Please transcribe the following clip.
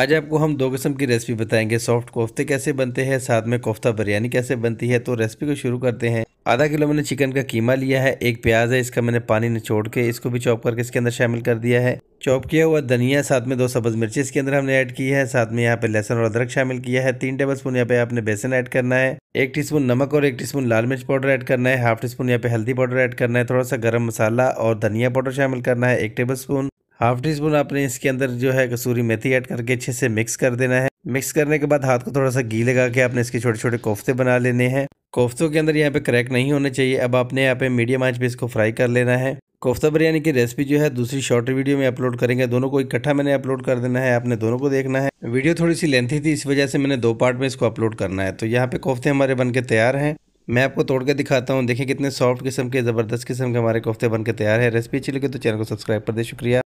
आज आपको हम दो किस्म की रेसिपी बताएंगे सॉफ्ट कोफ्ते कैसे बनते हैं साथ में कोफ्ता बिरयानी कैसे बनती है तो रेसिपी को शुरू करते हैं आधा किलो मैंने चिकन का कीमा लिया है एक प्याज है इसका मैंने पानी निचोड़ के इसको भी चॉप करके इसके अंदर शामिल कर दिया है चॉप किया हुआ धनिया साथ में दो सब्ज़ मिर्ची इसके अंदर हमने ऐड की है साथ में यहाँ पे लहसन और अदरक शामिल किया है तीन टेबल स्पून यहाँ पे आपने बेसन ऐड करना है एक टीस्पून नमक और एक टीस्पून लाल मिर्च पाउडर ऐड करना है हाफ टी स्पून यहाँ पे हल्दी पाउडर ऐड करना है थोड़ा सा गर्म मसाला और धनिया पाउडर शामिल करना है एक tablespoon half teaspoon आपने इसके अंदर जो है कसूरी मेथी ऐड करके अच्छे से मिक्स कर देना है मिक्स करने के बाद हाथ को थोड़ा सा घी लगा के आपने इसके छोटे छोटे कोफ्ते बना लेने हैं कोफ्तों के अंदर यहाँ पे क्रैक नहीं होने चाहिए अब आपने यहाँ पे मीडियम आंच पे इसको फ्राई कर लेना है कोफ्ता बिरयानी की रेसिपी जो है दूसरी शॉर्ट वीडियो में अपलोड करेंगे दोनों को इकट्ठा मैंने अपलोड कर देना है आपने दोनों को देखना है वीडियो थोड़ी सी लेंथी थी इस वजह से मैंने दो पार्ट में इसको अपलोड करना है तो यहाँ पे कोफ्ते हमारे बन तैयार हैं मैं आपको तोड़ के दिखाता हूँ देखिए कितने सॉफ्ट किस्म के ज़बरदस्त किस्म के हमारे कोफ्ते बन तैयार है रेसिपी अच्छी लगे तो चैनल को सब्सक्राइब कर दे शुक्रिया